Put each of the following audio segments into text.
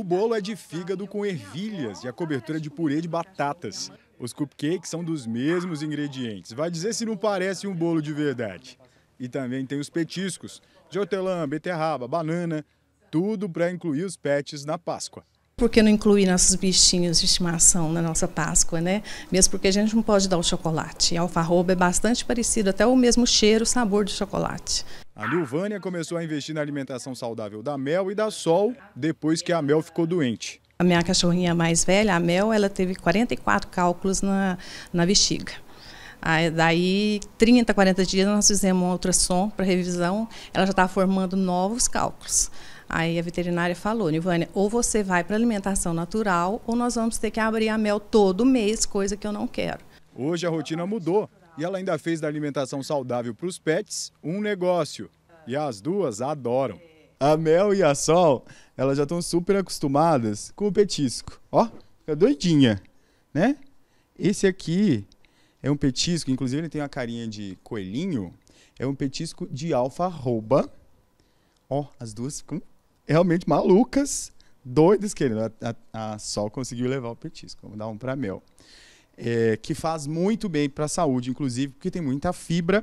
O bolo é de fígado com ervilhas e a cobertura de purê de batatas. Os cupcakes são dos mesmos ingredientes. Vai dizer se não parece um bolo de verdade. E também tem os petiscos de hortelã, beterraba, banana, tudo para incluir os pets na Páscoa por que não incluir nossos bichinhos de estimação na nossa Páscoa, né? Mesmo porque a gente não pode dar o chocolate. A alfarroba é bastante parecido, até o mesmo cheiro, sabor do chocolate. A Nilvânia começou a investir na alimentação saudável da Mel e da Sol depois que a Mel ficou doente. A minha cachorrinha mais velha, a Mel, ela teve 44 cálculos na, na bexiga. Aí, daí, 30, 40 dias, nós fizemos um ultrassom para revisão, ela já estava formando novos cálculos. Aí a veterinária falou, Nivânia, ou você vai para alimentação natural, ou nós vamos ter que abrir a mel todo mês, coisa que eu não quero. Hoje a rotina mudou e ela ainda fez da alimentação saudável para os pets um negócio. E as duas adoram. A Mel e a Sol, elas já estão super acostumadas com o petisco. Ó, fica doidinha, né? Esse aqui é um petisco, inclusive ele tem uma carinha de coelhinho. É um petisco de alfarroba. Ó, as duas ficam realmente malucas, doidas querendo. A, a, a Sol conseguiu levar o petisco. Vamos dar um para a Mel é, que faz muito bem para a saúde, inclusive, porque tem muita fibra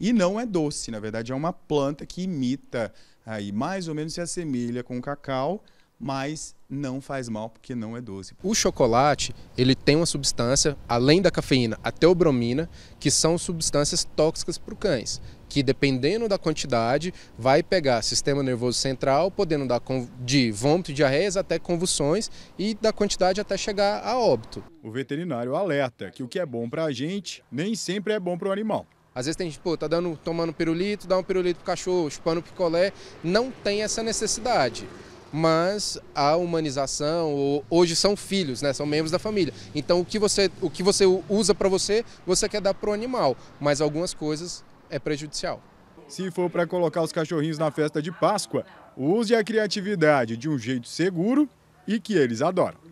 e não é doce. Na verdade, é uma planta que imita aí mais ou menos se assemelha com o cacau, mas não faz mal porque não é doce. O chocolate, ele tem uma substância, além da cafeína, a teobromina, que são substâncias tóxicas para os cães, que dependendo da quantidade, vai pegar sistema nervoso central, podendo dar de vômito, diarreias até convulsões e da quantidade até chegar a óbito. O veterinário alerta que o que é bom para a gente nem sempre é bom para o animal. Às vezes tem gente, pô, tá dando, tomando pirulito, dá um pirulito pro cachorro, chupando picolé, não tem essa necessidade mas a humanização, hoje são filhos, né? são membros da família. Então o que você, o que você usa para você, você quer dar para o animal, mas algumas coisas é prejudicial. Se for para colocar os cachorrinhos na festa de Páscoa, use a criatividade de um jeito seguro e que eles adoram.